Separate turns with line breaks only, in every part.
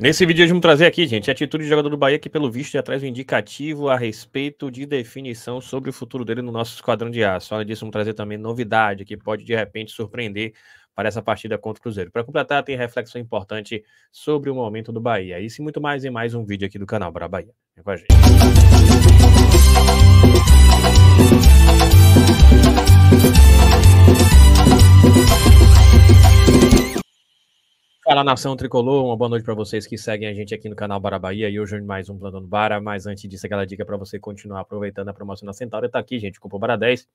Nesse vídeo vamos trazer aqui, gente, a atitude do jogador do Bahia que, pelo visto, já traz um indicativo a respeito de definição sobre o futuro dele no nosso esquadrão de aço. Além disso, vamos trazer também novidade que pode, de repente, surpreender para essa partida contra o Cruzeiro. Para completar, tem reflexão importante sobre o momento do Bahia. Isso e muito mais em mais um vídeo aqui do canal Bora Bahia. Vem com a gente. Fala nação tricolor, uma boa noite para vocês que seguem a gente aqui no canal Bara Bahia e hoje mais um Plantão Bara. Mas antes disso, aquela dica para você continuar aproveitando a promoção da Centauri está aqui, gente. cupom o Bara 10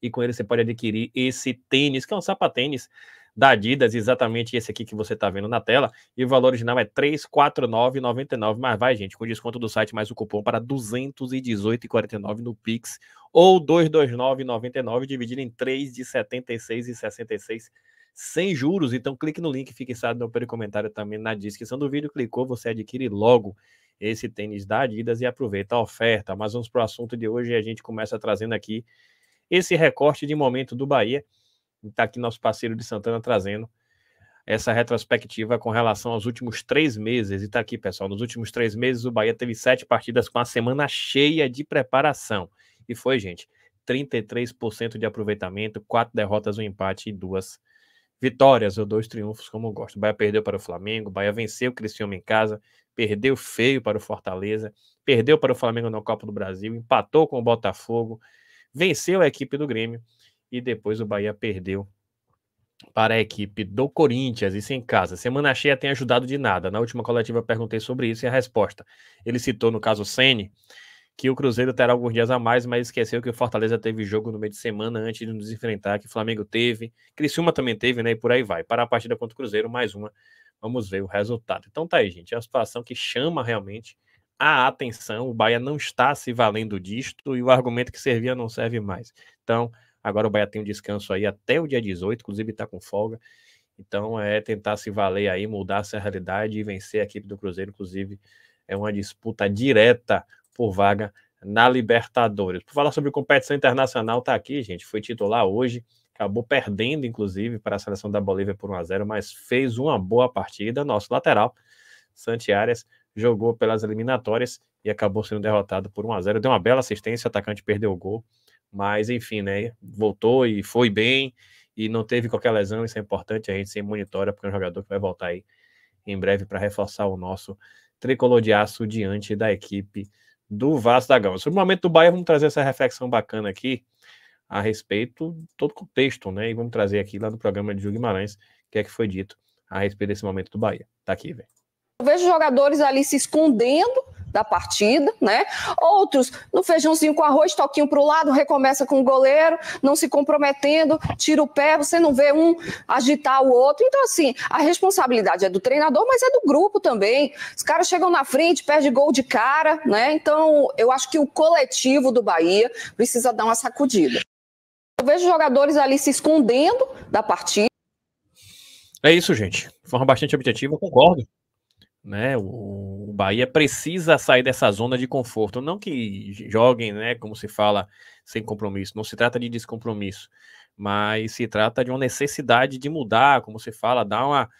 e com ele você pode adquirir esse tênis, que é um sapatênis da Adidas, exatamente esse aqui que você está vendo na tela. E o valor original é R$ 349,99. Mas vai, gente, com desconto do site mais o cupom para R$ 218,49 no Pix ou R$ 229,99 dividido em 3 de 76 e 66 sem juros. Então clique no link fixado no primeiro comentário também na descrição do vídeo. Clicou, você adquire logo esse tênis da Adidas e aproveita a oferta. Mas vamos para o assunto de hoje e a gente começa trazendo aqui esse recorte de momento do Bahia. Está aqui nosso parceiro de Santana trazendo essa retrospectiva com relação aos últimos três meses. E está aqui, pessoal, nos últimos três meses o Bahia teve sete partidas com a semana cheia de preparação. E foi, gente, 33% de aproveitamento, quatro derrotas, um empate e duas vitórias ou dois triunfos, como eu gosto. O Bahia perdeu para o Flamengo, o Bahia venceu o Criciúma em casa, perdeu feio para o Fortaleza, perdeu para o Flamengo na Copa do Brasil, empatou com o Botafogo, venceu a equipe do Grêmio e depois o Bahia perdeu para a equipe do Corinthians, isso em casa. Semana cheia tem ajudado de nada. Na última coletiva eu perguntei sobre isso e a resposta. Ele citou, no caso, o Sene, que o Cruzeiro terá alguns dias a mais, mas esqueceu que o Fortaleza teve jogo no meio de semana antes de nos enfrentar, que o Flamengo teve, Criciúma também teve, né? E por aí vai. Para a partida contra o Cruzeiro, mais uma. Vamos ver o resultado. Então tá aí, gente. É uma situação que chama realmente a atenção. O Bahia não está se valendo disto e o argumento que servia não serve mais. Então, agora o Bahia tem um descanso aí até o dia 18, inclusive está com folga. Então, é tentar se valer aí, mudar essa realidade e vencer a equipe do Cruzeiro, inclusive é uma disputa direta por vaga na Libertadores. Por falar sobre competição internacional, tá aqui, gente. Foi titular hoje, acabou perdendo, inclusive, para a seleção da Bolívia por 1 a 0 mas fez uma boa partida. Nosso lateral, Arias, jogou pelas eliminatórias e acabou sendo derrotado por 1 a 0 Deu uma bela assistência, o atacante perdeu o gol, mas enfim, né? Voltou e foi bem e não teve qualquer lesão. Isso é importante, a gente se monitora, porque é um jogador que vai voltar aí em breve para reforçar o nosso tricolor de aço diante da equipe do Vasco da Gama. Sobre o momento do Bahia, vamos trazer essa reflexão bacana aqui a respeito de todo o contexto, né? E vamos trazer aqui lá no programa de Júlio Guimarães o que é que foi dito a respeito desse momento do Bahia. Tá aqui, velho. Eu vejo jogadores ali se escondendo da partida, né? Outros no feijãozinho com arroz, toquinho para o lado, recomeça com o goleiro, não se comprometendo, tira o pé, você não vê um agitar o outro. Então, assim, a responsabilidade é do treinador, mas é do grupo também. Os caras chegam na frente, perde gol de cara, né? Então, eu acho que o coletivo do Bahia precisa dar uma sacudida. Eu vejo jogadores ali se escondendo da partida. É isso, gente. forma bastante objetiva, concordo. Né? O, o Bahia precisa sair dessa zona de conforto. Não que joguem, né, como se fala, sem compromisso. Não se trata de descompromisso, mas se trata de uma necessidade de mudar, como se fala, dar uma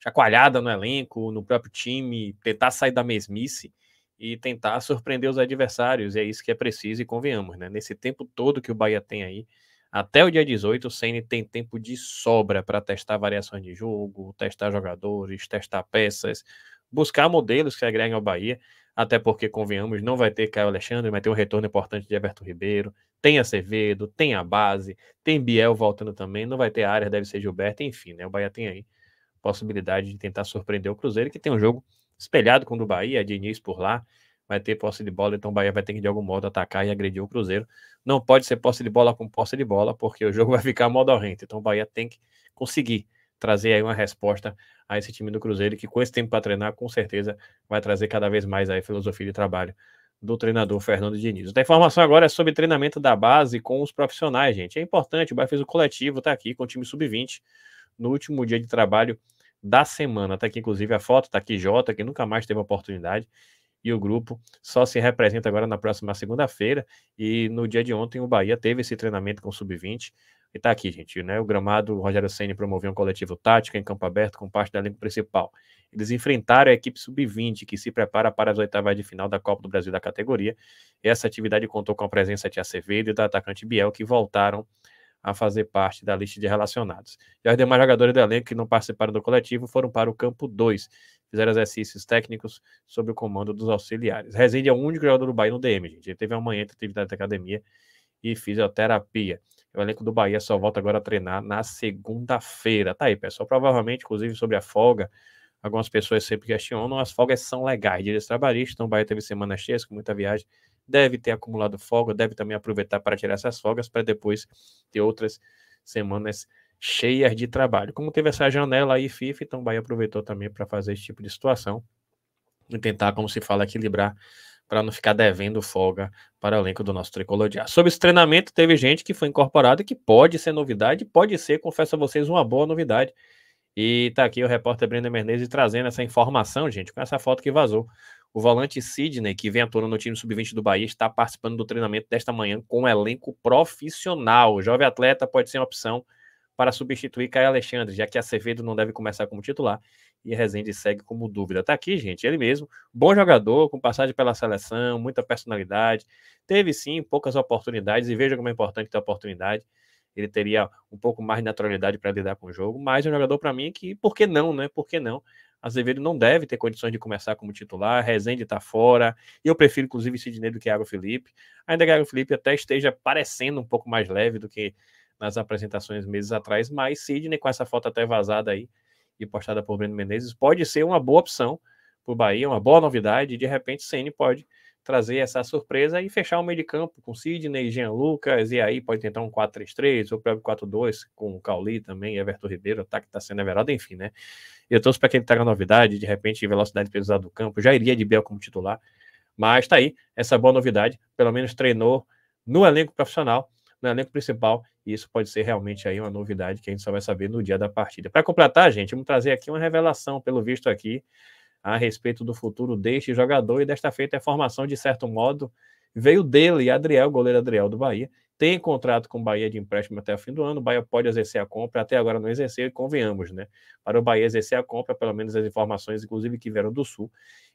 chacoalhada no elenco, no próprio time, tentar sair da mesmice e tentar surpreender os adversários. E é isso que é preciso e convenhamos, né? Nesse tempo todo que o Bahia tem aí, até o dia 18, o Ceni tem tempo de sobra para testar variações de jogo, testar jogadores, testar peças, buscar modelos que agreguem ao Bahia, até porque, convenhamos, não vai ter Caio Alexandre, vai ter um retorno importante de Everton Ribeiro, tem Acevedo, tem a base, tem Biel voltando também, não vai ter a área, deve ser Gilberto, enfim, né? O Bahia tem aí possibilidade de tentar surpreender o Cruzeiro, que tem um jogo espelhado com o do Bahia, Diniz por lá, vai ter posse de bola, então o Bahia vai ter que de algum modo atacar e agredir o Cruzeiro. Não pode ser posse de bola com posse de bola, porque o jogo vai ficar modorrento, então o Bahia tem que conseguir trazer aí uma resposta a esse time do Cruzeiro, que com esse tempo para treinar, com certeza vai trazer cada vez mais aí filosofia de trabalho do treinador Fernando Diniz. A informação agora é sobre treinamento da base com os profissionais, gente. É importante, o Bahia fez o coletivo, tá aqui com o time sub-20 no último dia de trabalho da semana. Tá aqui inclusive a foto, tá aqui Jota, que nunca mais teve oportunidade. E o grupo só se representa agora na próxima segunda-feira. E no dia de ontem, o Bahia teve esse treinamento com o Sub-20. E tá aqui, gente, né? O gramado, o Rogério Senna promoveu um coletivo tático em campo aberto com parte da elenco principal. Eles enfrentaram a equipe sub-20, que se prepara para as oitavas de final da Copa do Brasil da categoria. E essa atividade contou com a presença de Acevedo e do atacante Biel, que voltaram a fazer parte da lista de relacionados. E os demais jogadores do elenco que não participaram do coletivo foram para o campo 2, fizeram exercícios técnicos sob o comando dos auxiliares. Rezende é o único jogador do Bahia no DM, gente. Ele teve amanhã atividade da academia e fisioterapia. O elenco do Bahia só volta agora a treinar na segunda-feira. Tá aí, pessoal. Provavelmente, inclusive, sobre a folga, algumas pessoas sempre questionam, as folgas são legais, direitos trabalhistas, então o Bahia teve semanas cheias, com muita viagem, deve ter acumulado folga, deve também aproveitar para tirar essas folgas, para depois ter outras semanas cheias de trabalho. Como teve essa janela aí, FIFA, então o Bahia aproveitou também para fazer esse tipo de situação e tentar, como se fala, equilibrar para não ficar devendo folga para o elenco do nosso tricolor de Sobre esse treinamento, teve gente que foi incorporada que pode ser novidade, pode ser, confesso a vocês, uma boa novidade. E tá aqui o repórter Brenda Menezes trazendo essa informação, gente, com essa foto que vazou. O volante Sidney, que vem atuando no time sub-20 do Bahia, está participando do treinamento desta manhã com um elenco profissional. O jovem atleta pode ser uma opção para substituir Caio Alexandre, já que Acevedo não deve começar como titular e Rezende segue como dúvida. Tá aqui, gente, ele mesmo, bom jogador, com passagem pela seleção, muita personalidade, teve sim poucas oportunidades e veja como é importante ter oportunidade. Ele teria um pouco mais de naturalidade para lidar com o jogo, mas é um jogador para mim que, por que não, né? Por que não? Azevedo não deve ter condições de começar como titular, Rezende está fora, eu prefiro inclusive Sidney do que Iago Felipe, ainda que Iago Felipe até esteja parecendo um pouco mais leve do que nas apresentações meses atrás, mas Sidney, com essa foto até vazada aí e postada por Breno Menezes, pode ser uma boa opção para o Bahia, uma boa novidade, de repente Sene pode trazer essa surpresa e fechar o meio de campo com Sidney, Jean Lucas, e aí pode tentar um 4-3-3 ou próprio 4-2 com o Cauli também, Everton Ribeiro, tá que tá sendo Everaldo, enfim, né? Eu torço para quem traga novidade, de repente velocidade pesada do campo, já iria de Bel como titular, mas tá aí essa boa novidade, pelo menos treinou no elenco profissional, no elenco principal e isso pode ser realmente aí uma novidade que a gente só vai saber no dia da partida. Para completar, gente, vamos trazer aqui uma revelação, pelo visto aqui, a respeito do futuro deste jogador. E desta feita, a formação, de certo modo, veio dele, Adriel, goleiro Adriel do Bahia. Tem contrato com o Bahia de empréstimo até o fim do ano. O Bahia pode exercer a compra, até agora não exerceu, e convenhamos, né? Para o Bahia exercer a compra, pelo menos as informações, inclusive, que vieram do Sul,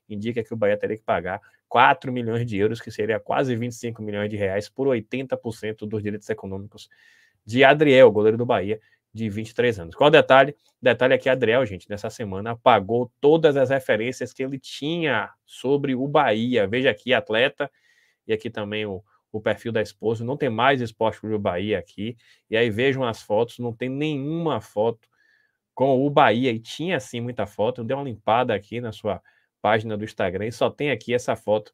indica que o Bahia teria que pagar 4 milhões de euros, que seria quase 25 milhões de reais, por 80% dos direitos econômicos de Adriel, goleiro do Bahia, de 23 anos. Qual o detalhe? O detalhe é que Adriel, gente, nessa semana apagou todas as referências que ele tinha sobre o Bahia. Veja aqui, atleta, e aqui também o, o perfil da esposa. Não tem mais Esporte do Bahia aqui. E aí vejam as fotos, não tem nenhuma foto com o Bahia. E tinha, sim, muita foto. Eu dei uma limpada aqui na sua página do Instagram e só tem aqui essa foto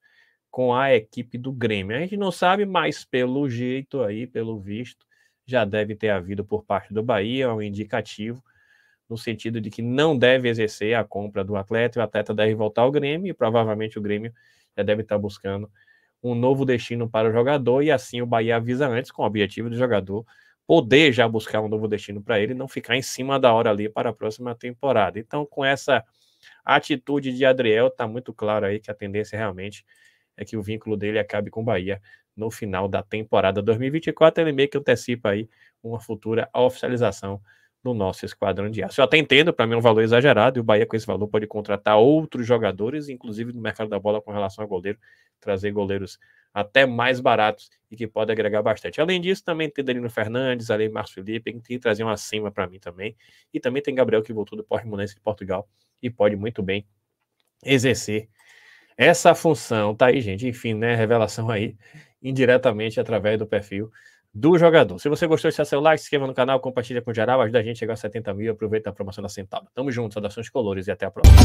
com a equipe do Grêmio. A gente não sabe, mas pelo jeito aí, pelo visto, já deve ter havido por parte do Bahia, é um indicativo no sentido de que não deve exercer a compra do atleta, e o atleta deve voltar ao Grêmio, e provavelmente o Grêmio já deve estar buscando um novo destino para o jogador, e assim o Bahia avisa antes, com o objetivo do jogador poder já buscar um novo destino para ele, não ficar em cima da hora ali para a próxima temporada. Então, com essa atitude de Adriel, está muito claro aí que a tendência realmente é que o vínculo dele acabe com o Bahia no final da temporada 2024. Ele meio que antecipa aí uma futura oficialização do nosso esquadrão de aço. Eu até entendo, para mim é um valor exagerado, e o Bahia com esse valor pode contratar outros jogadores, inclusive no mercado da bola com relação a goleiro, trazer goleiros até mais baratos e que pode agregar bastante. Além disso, também tem Danilo Fernandes, além Márcio Felipe, que tem que trazer uma cima para mim também. E também tem Gabriel que voltou do Portimonense de Portugal e pode muito bem exercer essa função. Tá aí, gente, enfim, né, revelação aí indiretamente através do perfil do jogador. Se você gostou, deixa seu like, se inscreva no canal, compartilha com geral, ajuda a gente a chegar a 70 mil. Aproveita a promoção da Centavo. Tamo junto, saudações colores e até a próxima.